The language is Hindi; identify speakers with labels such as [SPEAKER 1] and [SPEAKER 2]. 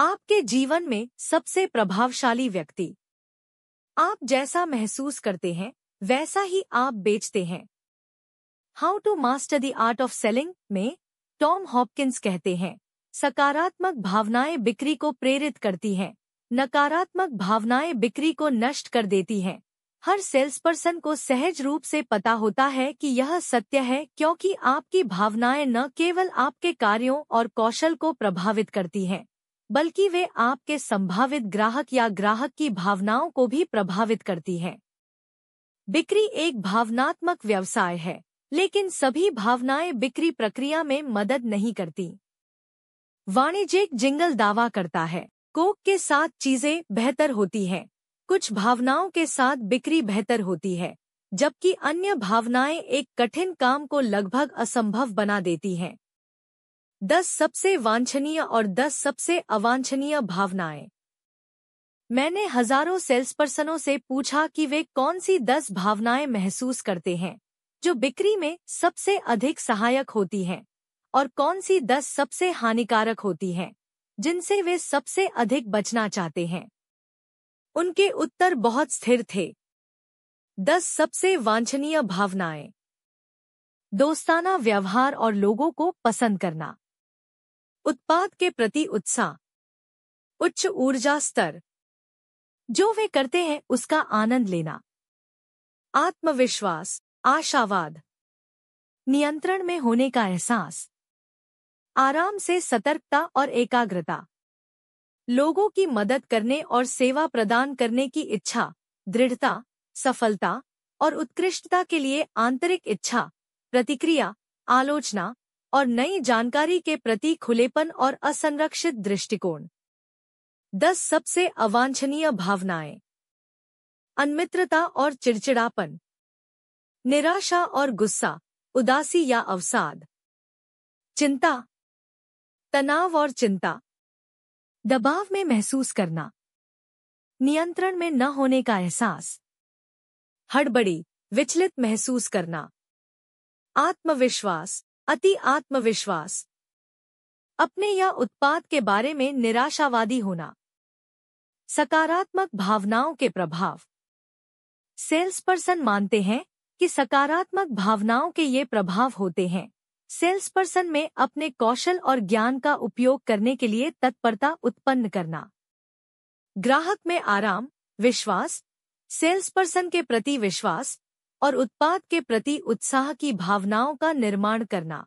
[SPEAKER 1] आपके जीवन में सबसे प्रभावशाली व्यक्ति आप जैसा महसूस करते हैं वैसा ही आप बेचते हैं how to master the art of selling में टॉम हॉपकिंस कहते हैं सकारात्मक भावनाएं बिक्री को प्रेरित करती हैं नकारात्मक भावनाएं बिक्री को नष्ट कर देती हैं हर सेल्सपर्सन को सहज रूप से पता होता है कि यह सत्य है क्योंकि आपकी भावनाएं न केवल आपके कार्यों और कौशल को प्रभावित करती हैं बल्कि वे आपके संभावित ग्राहक या ग्राहक की भावनाओं को भी प्रभावित करती हैं बिक्री एक भावनात्मक व्यवसाय है लेकिन सभी भावनाएं बिक्री प्रक्रिया में मदद नहीं करती वाणिज्यिक जिंगल दावा करता है कोक के साथ चीजें बेहतर होती हैं कुछ भावनाओं के साथ बिक्री बेहतर होती है जबकि अन्य भावनाएं एक कठिन काम को लगभग असंभव बना देती हैं दस सबसे वांछनीय और दस सबसे अवांछनीय भावनाएं मैंने हजारों सेल्स पर्सनों से पूछा कि वे कौन सी दस भावनाएं महसूस करते हैं जो बिक्री में सबसे अधिक सहायक होती हैं और कौन सी दस सबसे हानिकारक होती हैं जिनसे वे सबसे अधिक बचना चाहते हैं उनके उत्तर बहुत स्थिर थे दस सबसे वांछनीय भावनाएं दोस्ताना व्यवहार और लोगों को पसंद करना उत्पाद के प्रति उत्साह उच्च ऊर्जा स्तर जो वे करते हैं उसका आनंद लेना आत्मविश्वास आशावाद नियंत्रण में होने का एहसास आराम से सतर्कता और एकाग्रता लोगों की मदद करने और सेवा प्रदान करने की इच्छा दृढ़ता सफलता और उत्कृष्टता के लिए आंतरिक इच्छा प्रतिक्रिया आलोचना और नई जानकारी के प्रति खुलेपन और असंरक्षित दृष्टिकोण दस सबसे अवांछनीय भावनाएं अनमित्रता और चिड़चिड़ापन निराशा और गुस्सा उदासी या अवसाद चिंता तनाव और चिंता दबाव में महसूस करना नियंत्रण में न होने का एहसास हड़बड़ी विचलित महसूस करना आत्मविश्वास अति आत्मविश्वास अपने या उत्पाद के बारे में निराशावादी होना सकारात्मक भावनाओं के प्रभाव सेल्स पर्सन मानते हैं कि सकारात्मक भावनाओं के ये प्रभाव होते हैं सेल्स पर्सन में अपने कौशल और ज्ञान का उपयोग करने के लिए तत्परता उत्पन्न करना ग्राहक में आराम विश्वास सेल्स पर्सन के प्रति विश्वास और उत्पाद के प्रति उत्साह की भावनाओं का निर्माण करना